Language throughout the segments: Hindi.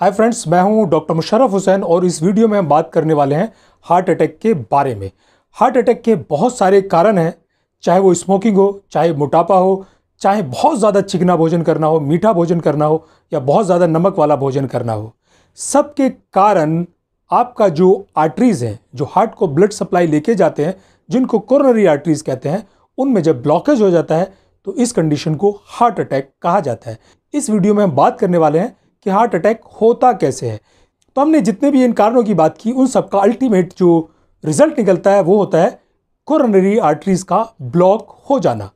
हाय फ्रेंड्स मैं हूं डॉक्टर मुशरफ हुसैन और इस वीडियो में हम बात करने वाले हैं हार्ट अटैक के बारे में हार्ट अटैक के बहुत सारे कारण हैं चाहे वो स्मोकिंग हो चाहे मोटापा हो चाहे बहुत ज़्यादा चिकना भोजन करना हो मीठा भोजन करना हो या बहुत ज़्यादा नमक वाला भोजन करना हो सबके कारण आपका जो आर्टरीज़ हैं जो हार्ट को ब्लड सप्लाई लेके जाते हैं जिनको कोरोनरी आर्टरीज़ कहते हैं उनमें जब ब्लॉकेज हो जाता है तो इस कंडीशन को हार्ट अटैक कहा जाता है इस वीडियो में हम बात करने वाले हैं कि हार्ट अटैक होता कैसे है तो हमने जितने भी इन कारणों की बात की उन सबका अल्टीमेट जो रिज़ल्ट निकलता है वो होता है कोरोनरी आर्टरीज़ का ब्लॉक हो जाना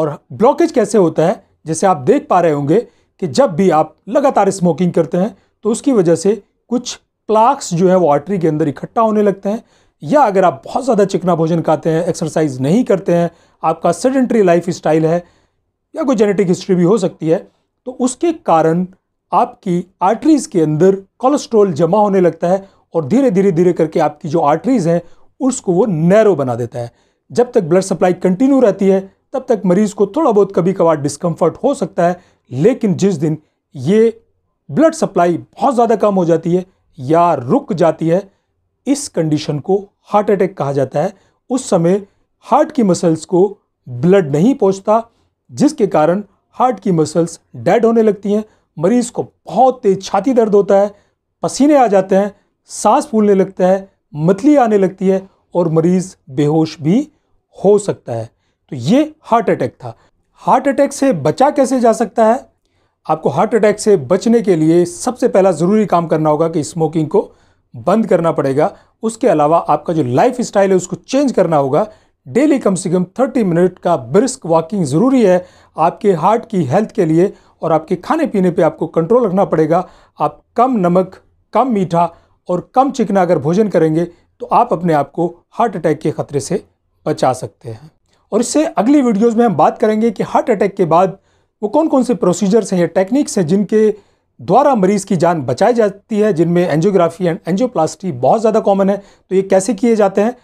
और ब्लॉकेज कैसे होता है जैसे आप देख पा रहे होंगे कि जब भी आप लगातार स्मोकिंग करते हैं तो उसकी वजह से कुछ प्लाक्स जो है वो आर्टरी के अंदर इकट्ठा होने लगते हैं या अगर आप बहुत ज़्यादा चिकना भोजन खाते हैं एक्सरसाइज नहीं करते हैं आपका सेडेंट्री लाइफ स्टाइल है या कोई जेनेटिक हिस्ट्री भी हो सकती है तो उसके कारण आपकी आर्टरीज़ के अंदर कोलेस्ट्रॉल जमा होने लगता है और धीरे धीरे धीरे करके आपकी जो आर्टरीज़ हैं उसको वो नैरो बना देता है जब तक ब्लड सप्लाई कंटिन्यू रहती है तब तक मरीज़ को थोड़ा बहुत कभी कभार डिस्कम्फर्ट हो सकता है लेकिन जिस दिन ये ब्लड सप्लाई बहुत ज़्यादा कम हो जाती है या रुक जाती है इस कंडीशन को हार्ट अटैक कहा जाता है उस समय हार्ट की मसल्स को ब्लड नहीं पहुंचता जिसके कारण हार्ट की मसल्स डेड होने लगती हैं मरीज़ को बहुत तेज छाती दर्द होता है पसीने आ जाते हैं सांस फूलने लगता है मतली आने लगती है और मरीज़ बेहोश भी हो सकता है तो ये हार्ट अटैक था हार्ट अटैक से बचा कैसे जा सकता है आपको हार्ट अटैक से बचने के लिए सबसे पहला ज़रूरी काम करना होगा कि स्मोकिंग को बंद करना पड़ेगा उसके अलावा आपका जो लाइफ स्टाइल है उसको चेंज करना होगा डेली कम से कम 30 मिनट का ब्रिस्क वॉकिंग ज़रूरी है आपके हार्ट की हेल्थ के लिए और आपके खाने पीने पे आपको कंट्रोल रखना पड़ेगा आप कम नमक कम मीठा और कम चिकना अगर भोजन करेंगे तो आप अपने आप को हार्ट अटैक के ख़तरे से बचा सकते हैं और इससे अगली वीडियोज़ में हम बात करेंगे कि हार्ट अटैक के बाद वो कौन कौन से प्रोसीजर्स हैं या टेक्निक्स हैं जिनके द्वारा मरीज़ की जान बचाई जाती है जिनमें एंजियोग्राफी एंड एंजियोप्लास्टी बहुत ज़्यादा कॉमन है तो ये कैसे किए जाते हैं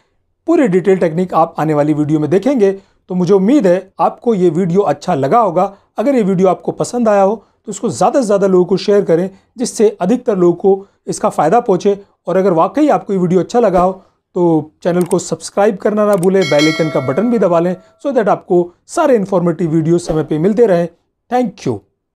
पूरी डिटेल टेक्निक आप आने वाली वीडियो में देखेंगे तो मुझे उम्मीद है आपको ये वीडियो अच्छा लगा होगा अगर ये वीडियो आपको पसंद आया हो तो इसको ज़्यादा से ज़्यादा लोगों को शेयर करें जिससे अधिकतर लोगों को इसका फ़ायदा पहुँचे और अगर वाकई आपको ये वीडियो अच्छा लगा हो तो चैनल को सब्सक्राइब करना ना भूलें बेल आइकन का बटन भी दबा लें सो दैट आपको सारे इन्फॉर्मेटिव वीडियो समय पर मिलते रहें थैंक यू